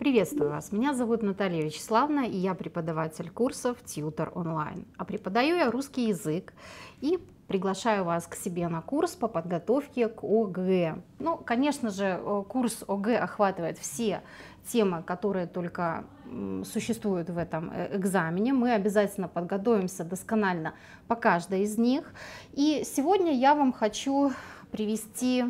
Приветствую вас! Меня зовут Наталья Вячеславна, и я преподаватель курсов Tutor Online. А преподаю я русский язык и приглашаю вас к себе на курс по подготовке к ОГЭ. Ну, конечно же, э, курс ОГЭ охватывает все темы, которые только существуют в этом э, экзамене. Мы обязательно подготовимся досконально по каждой из них. И сегодня я вам хочу привести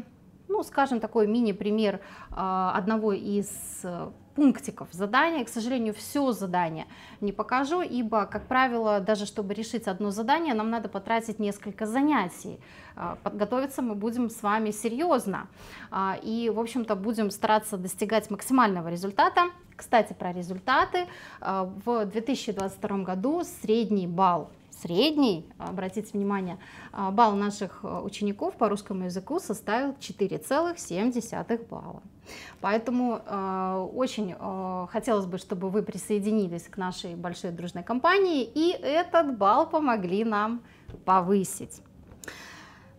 ну, скажем, такой мини-пример а, одного из э, пунктиков задания. К сожалению, все задание не покажу, ибо, как правило, даже чтобы решить одно задание, нам надо потратить несколько занятий. А, подготовиться мы будем с вами серьезно а, и, в общем-то, будем стараться достигать максимального результата. Кстати, про результаты. А, в 2022 году средний балл средний, обратите внимание, а, балл наших а, учеников по русскому языку составил 4,7 балла. Поэтому э, очень э, хотелось бы, чтобы вы присоединились к нашей большой дружной компании и этот балл помогли нам повысить.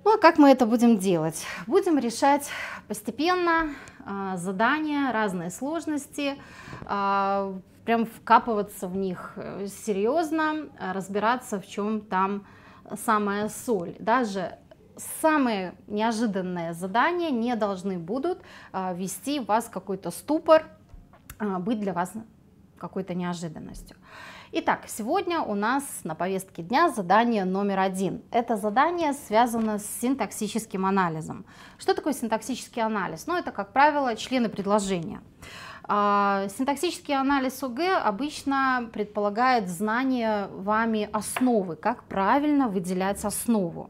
Ну а как мы это будем делать? Будем решать постепенно э, задания, разные сложности. Э, прям вкапываться в них э, серьезно, э, разбираться, в чем там самая соль. Даже самые неожиданные задания не должны будут э, вести вас какой-то ступор, быть для вас какой-то неожиданностью. Итак, сегодня у нас на повестке дня задание номер один. Это задание связано с синтаксическим анализом. Что такое синтаксический анализ? Ну, это, как правило, члены предложения. А, синтаксический анализ ОГ обычно предполагает знание вами основы, как правильно выделять основу.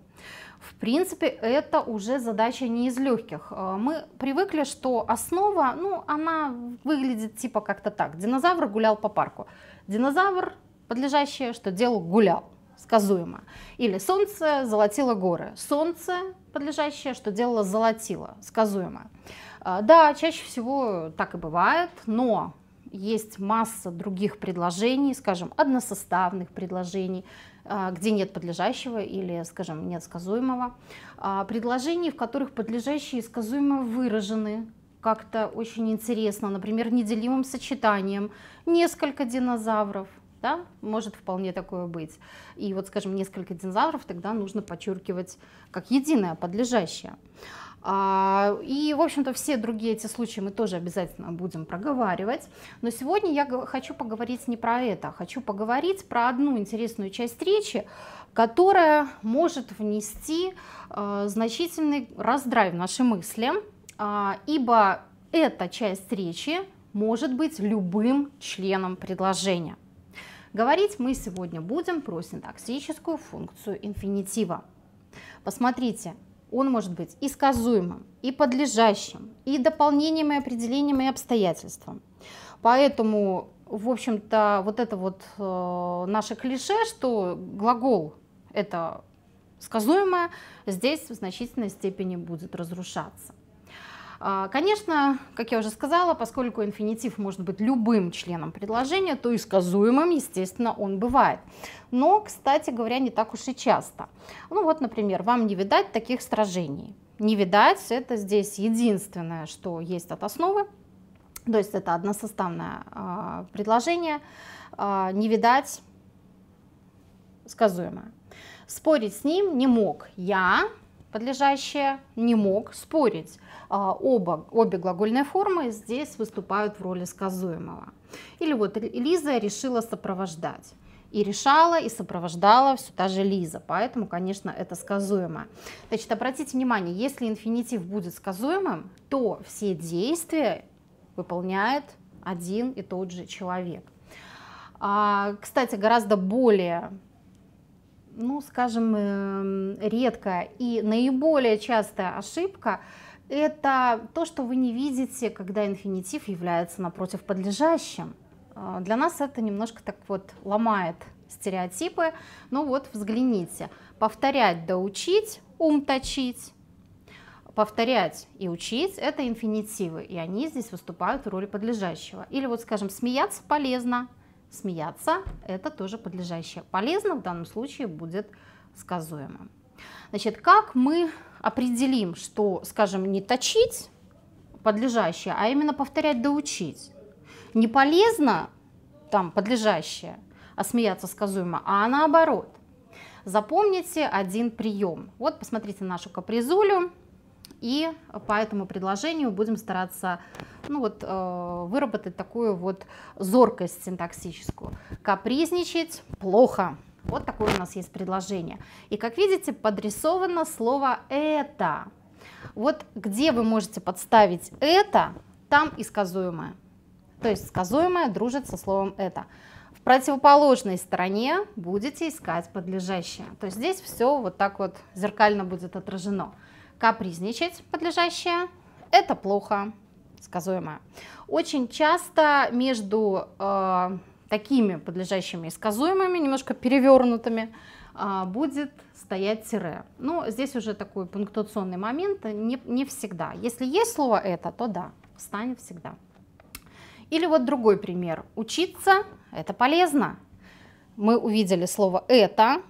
В принципе, это уже задача не из легких. А, мы привыкли, что основа, ну, она выглядит типа как-то так. Динозавр гулял по парку. Динозавр, подлежащее, что делал, гулял сказуемо. Или солнце золотило горы. Солнце, подлежащее, что делало, золотило, сказуемо. А, да, чаще всего так и бывает, но есть масса других предложений, скажем, односоставных предложений, а, где нет подлежащего или, скажем, нет сказуемого. А, предложений, в которых подлежащие и сказуемое выражены как-то очень интересно, например, неделимым сочетанием несколько динозавров, да, может вполне такое быть. И вот, скажем, несколько динозавров тогда нужно подчеркивать как единое, подлежащее. А, и, в общем-то, все другие эти случаи мы тоже обязательно будем проговаривать. Но сегодня я хочу поговорить не про это, а хочу поговорить про одну интересную часть речи, которая может внести э, значительный раздрай в наши мысли, а, ибо эта часть речи может быть любым членом предложения. Говорить мы сегодня будем про синтаксическую функцию инфинитива. Посмотрите, он может быть и сказуемым, и подлежащим, и дополнением, и определением, и обстоятельством. Поэтому, в общем-то, вот это вот э, наше клише, что глагол – это сказуемое, здесь в значительной степени будет разрушаться. А, конечно, как я уже сказала, поскольку инфинитив может быть любым членом предложения, то и сказуемым, естественно, он бывает. Но, кстати говоря, не так уж и часто. Ну вот, например, вам не видать таких сражений. Не видать, это здесь единственное, что есть от основы. То есть это односоставное э, предложение. Э, не видать сказуемое. Спорить с ним не мог я, подлежащее не мог спорить. А, оба, обе глагольные формы здесь выступают в роли сказуемого. Или вот Лиза решила сопровождать. И решала, и сопровождала все та же Лиза, поэтому, конечно, это сказуемое Значит, обратите внимание, если инфинитив будет сказуемым, то все действия выполняет один и тот же человек. А, кстати, гораздо более ну, скажем, э, редкая и наиболее частая ошибка – это то, что вы не видите, когда инфинитив является напротив подлежащим. А, для нас это немножко так вот ломает стереотипы. Ну вот, взгляните. Повторять доучить, учить, ум точить. Повторять и учить – это инфинитивы, и они здесь выступают в роли подлежащего. Или вот, скажем, смеяться полезно, смеяться, это тоже подлежащее. Полезно в данном случае будет сказуемо. Значит, как мы определим, что, скажем, не точить подлежащее, а именно повторять доучить? не полезно там подлежащее, а смеяться сказуемо, а наоборот. Запомните один прием. Вот посмотрите нашу капризулю. И по этому предложению будем стараться ну вот, э, выработать такую вот зоркость синтаксическую. Капризничать плохо. Вот такое у нас есть предложение. И как видите, подрисовано слово «это». Вот где вы можете подставить «это», там и сказуемое. То есть сказуемое дружит со словом «это». В противоположной стороне будете искать подлежащее. То есть здесь все вот так вот зеркально будет отражено. Капризничать подлежащее – это плохо, сказуемое. Очень часто между э, такими подлежащими и сказуемыми, немножко перевернутыми, э, будет стоять тире. Но здесь уже такой пунктуационный момент, не, не всегда. Если есть слово «это», то да, встанет всегда. Или вот другой пример. Учиться – это полезно. Мы увидели слово «это»,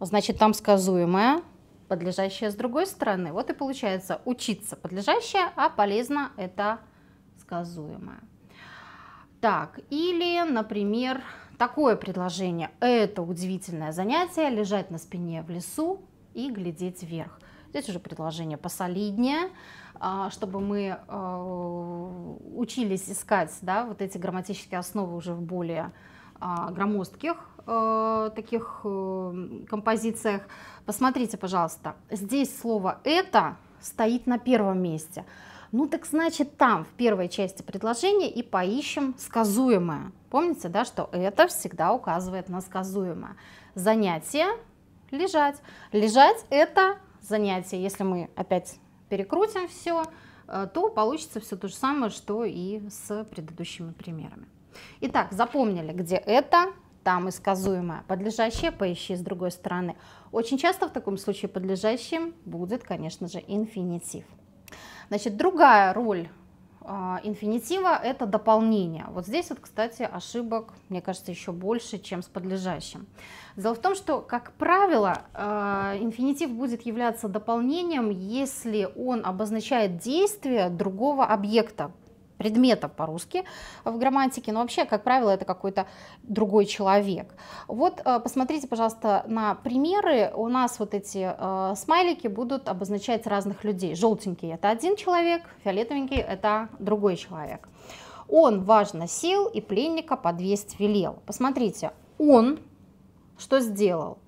значит, там сказуемое – подлежащее с другой стороны. Вот и получается учиться подлежащее, а полезно это сказуемое. Так, или, например, такое предложение. Это удивительное занятие, лежать на спине в лесу и глядеть вверх. Здесь уже предложение посолиднее, а, чтобы мы а, учились искать да, вот эти грамматические основы уже в более а, громоздких Э, таких э, композициях. Посмотрите, пожалуйста, здесь слово «это» стоит на первом месте. Ну так значит там, в первой части предложения, и поищем сказуемое. Помните, да, что это всегда указывает на сказуемое. Занятие – лежать. Лежать – это занятие. Если мы опять перекрутим все, э, то получится все то же самое, что и с предыдущими примерами. Итак, запомнили, где это, там и сказуемое, подлежащее поищи с другой стороны. Очень часто в таком случае подлежащим будет, конечно же, инфинитив. Значит, другая роль а, инфинитива – это дополнение. Вот здесь, вот, кстати, ошибок, мне кажется, еще больше, чем с подлежащим. Дело в том, что, как правило, а, инфинитив будет являться дополнением, если он обозначает действие другого объекта, предметов по-русски в грамматике, но вообще, как правило, это какой-то другой человек. Вот э, посмотрите, пожалуйста, на примеры. У нас вот эти э, смайлики будут обозначать разных людей. Желтенький – это один человек, фиолетовенький – это другой человек. Он важно сел и пленника подвесть велел. Посмотрите, он что сделал?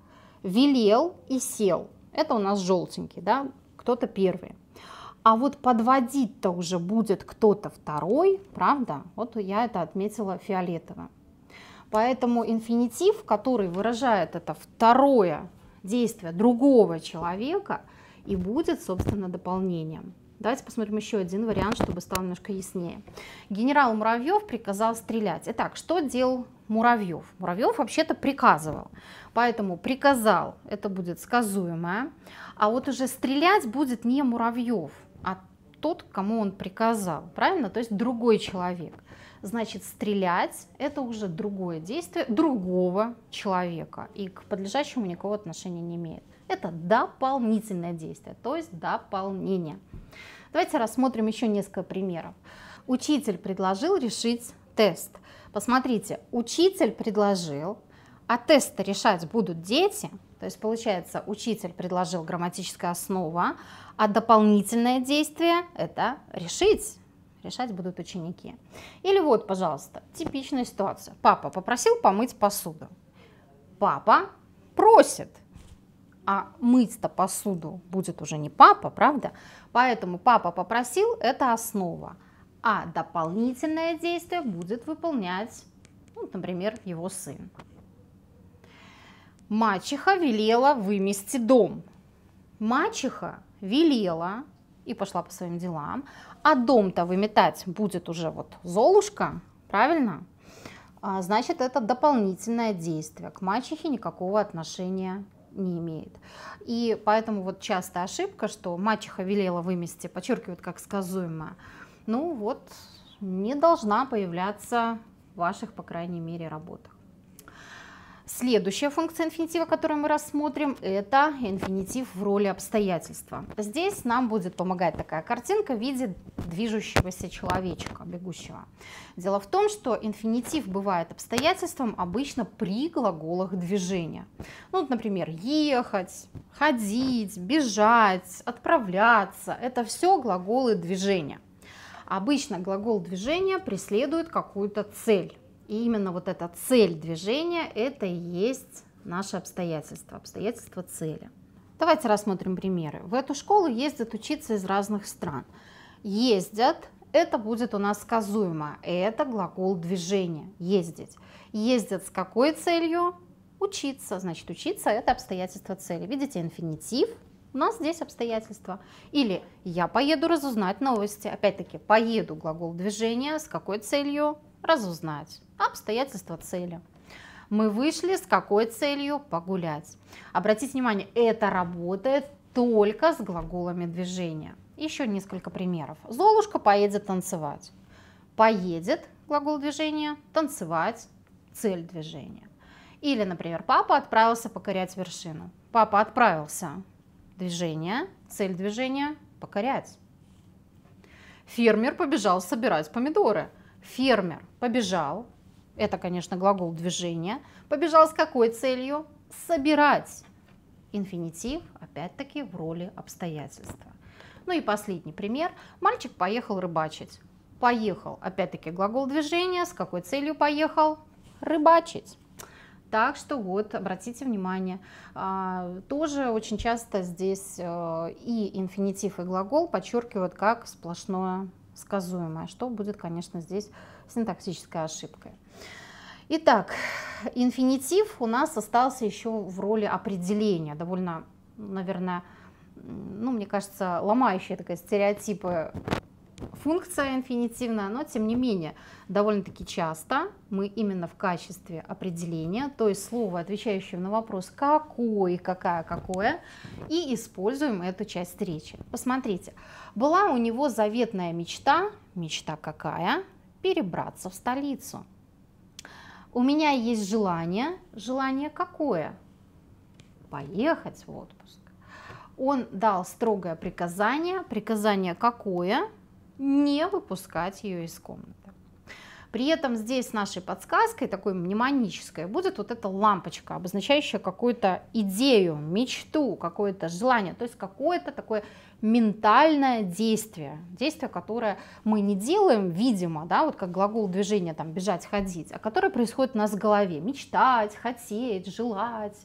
Велел и сел. Это у нас желтенький, да, кто-то первый. А вот подводить-то уже будет кто-то второй, правда? Вот я это отметила фиолетово. Поэтому инфинитив, который выражает это второе действие другого человека, и будет, собственно, дополнением. Давайте посмотрим еще один вариант, чтобы стало немножко яснее. Генерал Муравьев приказал стрелять. Итак, что делал Муравьев? Муравьев вообще-то приказывал. Поэтому приказал, это будет сказуемое. А вот уже стрелять будет не Муравьев, тот, кому он приказал, правильно? То есть другой человек. Значит, стрелять – это уже другое действие другого человека, и к подлежащему никакого отношения не имеет. Это дополнительное действие, то есть дополнение. Давайте рассмотрим еще несколько примеров. Учитель предложил решить тест. Посмотрите, учитель предложил, а тест решать будут дети – то есть получается, учитель предложил грамматическая основа, а дополнительное действие – это решить. Решать будут ученики. Или вот, пожалуйста, типичная ситуация. Папа попросил помыть посуду. Папа просит. А мыть-то посуду будет уже не папа, правда? Поэтому папа попросил – это основа. А дополнительное действие будет выполнять, ну, например, его сын. Мачеха велела вымести дом. Мачеха велела и пошла по своим делам, а дом-то выметать будет уже вот Золушка, правильно? А, значит, это дополнительное действие. К мачехе никакого отношения не имеет. И поэтому вот частая ошибка, что мачеха велела вымести, подчеркивают как сказуемое. Ну вот, не должна появляться в ваших, по крайней мере, работах. Следующая функция инфинитива, которую мы рассмотрим, это инфинитив в роли обстоятельства. Здесь нам будет помогать такая картинка в виде движущегося человечка, бегущего. Дело в том, что инфинитив бывает обстоятельством обычно при глаголах движения. Ну, вот, например, ехать, ходить, бежать, отправляться – это все глаголы движения. Обычно глагол движения преследует какую-то цель. И именно вот эта цель движения – это и есть наше обстоятельство, обстоятельство цели. Давайте рассмотрим примеры. В эту школу ездят учиться из разных стран. Ездят – это будет у нас сказуемо, это глагол движения, ездить. Ездят с какой целью? Учиться, значит, учиться – это обстоятельство цели. Видите, инфинитив, у нас здесь обстоятельства. Или я поеду разузнать новости. Опять-таки, поеду глагол движения, с какой целью? разузнать обстоятельства цели. Мы вышли с какой целью погулять. Обратите внимание, это работает только с глаголами движения. Еще несколько примеров. Золушка поедет танцевать. Поедет глагол движения, танцевать цель движения. Или, например, папа отправился покорять вершину. Папа отправился. Движение, цель движения – покорять. Фермер побежал собирать помидоры – Фермер побежал, это, конечно, глагол движения, побежал с какой целью? Собирать. Инфинитив, опять-таки, в роли обстоятельства. Ну и последний пример. Мальчик поехал рыбачить. Поехал, опять-таки, глагол движения. С какой целью поехал? Рыбачить. Так что вот, обратите внимание, а, тоже очень часто здесь э, и инфинитив, и глагол подчеркивают как сплошное сказуемое, что будет, конечно, здесь синтаксической ошибкой. Итак, инфинитив у нас остался еще в роли определения, довольно, наверное, ну, мне кажется, ломающие такие стереотипы Функция инфинитивная, но тем не менее довольно-таки часто мы именно в качестве определения, то есть слова, отвечающего на вопрос «какой», «какая», «какое», и используем эту часть речи. Посмотрите, была у него заветная мечта, мечта какая? Перебраться в столицу. У меня есть желание, желание какое? Поехать в отпуск. Он дал строгое приказание, приказание какое? не выпускать ее из комнаты. При этом здесь нашей подсказкой, такой мнемонической, будет вот эта лампочка, обозначающая какую-то идею, мечту, какое-то желание, то есть какое-то такое ментальное действие, действие, которое мы не делаем, видимо, да, вот как глагол движения, там, бежать, ходить, а которое происходит у нас в голове, мечтать, хотеть, желать,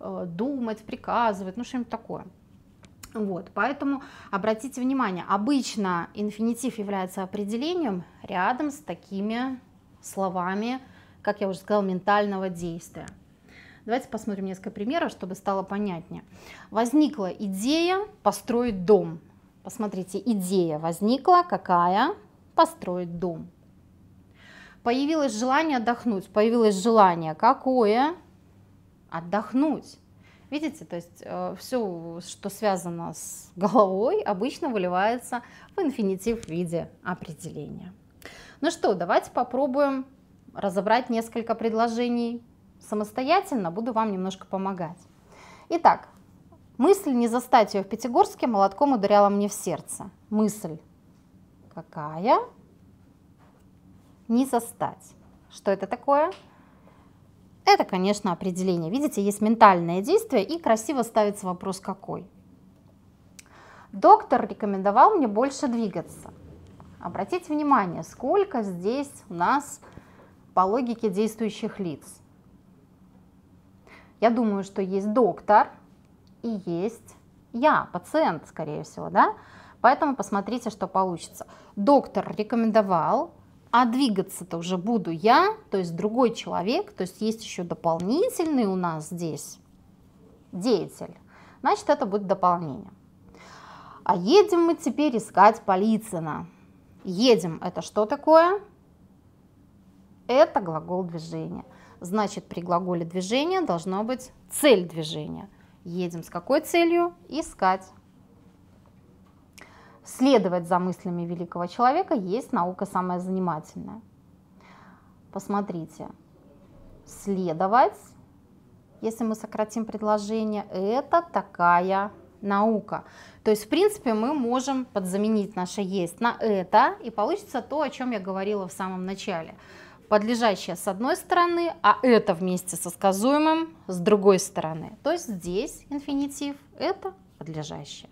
э, думать, приказывать, ну что-нибудь такое. Вот, поэтому обратите внимание, обычно инфинитив является определением рядом с такими словами, как я уже сказала, ментального действия. Давайте посмотрим несколько примеров, чтобы стало понятнее. Возникла идея построить дом. Посмотрите, идея возникла какая? Построить дом. Появилось желание отдохнуть. Появилось желание какое? Отдохнуть. Видите, то есть э, все, что связано с головой, обычно выливается в инфинитив в виде определения. Ну что, давайте попробуем разобрать несколько предложений самостоятельно, буду вам немножко помогать. Итак, мысль не застать ее в Пятигорске молотком ударяла мне в сердце. Мысль какая? Не застать. Что это такое? Это, конечно, определение. Видите, есть ментальное действие и красиво ставится вопрос какой. Доктор рекомендовал мне больше двигаться. Обратите внимание, сколько здесь у нас по логике действующих лиц. Я думаю, что есть доктор и есть я, пациент, скорее всего, да? Поэтому посмотрите, что получится. Доктор рекомендовал, а двигаться-то уже буду я, то есть другой человек, то есть есть еще дополнительный у нас здесь деятель, значит это будет дополнение. А едем мы теперь искать Полицына. Едем – это что такое? Это глагол движения. Значит, при глаголе движения должно быть цель движения. Едем с какой целью? Искать следовать за мыслями великого человека есть наука самая занимательная. Посмотрите, следовать, если мы сократим предложение, это такая наука. То есть, в принципе, мы можем подзаменить наше «есть» на «это», и получится то, о чем я говорила в самом начале. Подлежащее с одной стороны, а это вместе со сказуемым с другой стороны. То есть здесь инфинитив – это подлежащее.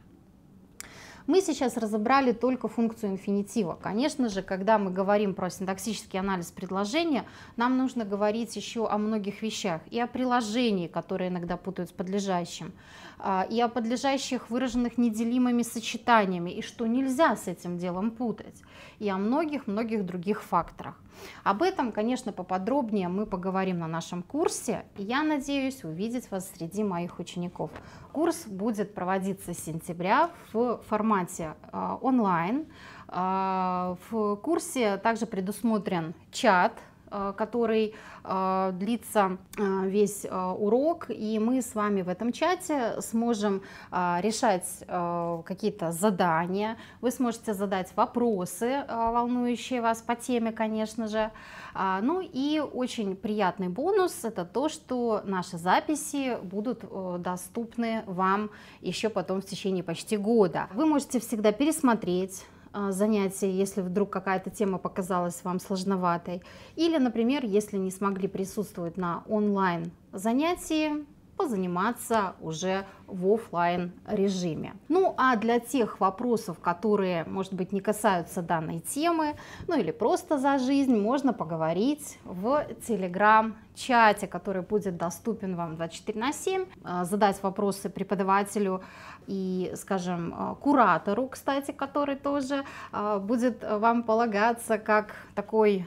Мы сейчас разобрали только функцию инфинитива. Конечно же, когда мы говорим про синтаксический анализ предложения, нам нужно говорить еще о многих вещах. И о приложении, которое иногда путают с подлежащим, а, и о подлежащих, выраженных неделимыми сочетаниями, и что нельзя с этим делом путать, и о многих-многих других факторах. Об этом, конечно, поподробнее мы поговорим на нашем курсе. Я надеюсь увидеть вас среди моих учеников. Курс будет проводиться с сентября в формате формате э, онлайн. Э, в курсе также предусмотрен чат Э, который э, длится э, весь урок, и мы с вами в этом чате сможем решать какие-то задания, вы сможете задать вопросы, волнующие вас по теме, конечно же. А, ну и очень приятный бонус – это то, что наши записи будут доступны вам еще потом в течение почти года. Вы можете всегда пересмотреть а, занятий, если вдруг какая-то тема показалась вам сложноватой. Или, например, если не смогли присутствовать на онлайн занятии, позаниматься типа уже в офлайн режиме. Ну а для тех вопросов, которые, может быть, не касаются данной темы, ну или просто за жизнь, можно поговорить в телеграм-чате, который будет доступен вам 24 на 7, а, задать вопросы преподавателю и, скажем, а, куратору, кстати, который тоже а, будет вам полагаться как такой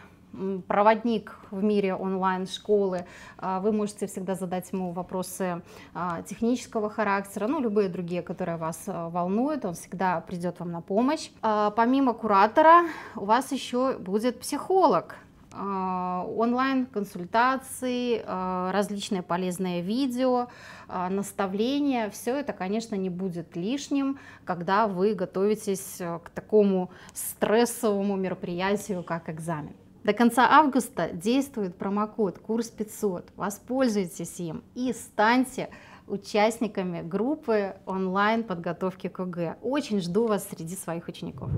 проводник в мире онлайн-школы, а, вы можете всегда задать ему вопросы а, технического характера, ну, любые другие, которые вас а, волнуют, он всегда придет вам на помощь. Помимо куратора у вас еще будет психолог, онлайн-консультации, различные полезные видео, наставления. Все это, конечно, не будет лишним, когда вы готовитесь к такому стрессовому мероприятию, как экзамен. До конца августа действует промокод «Курс 500». Воспользуйтесь им и станьте участниками группы онлайн подготовки к ОГЭ. Очень жду вас среди своих учеников.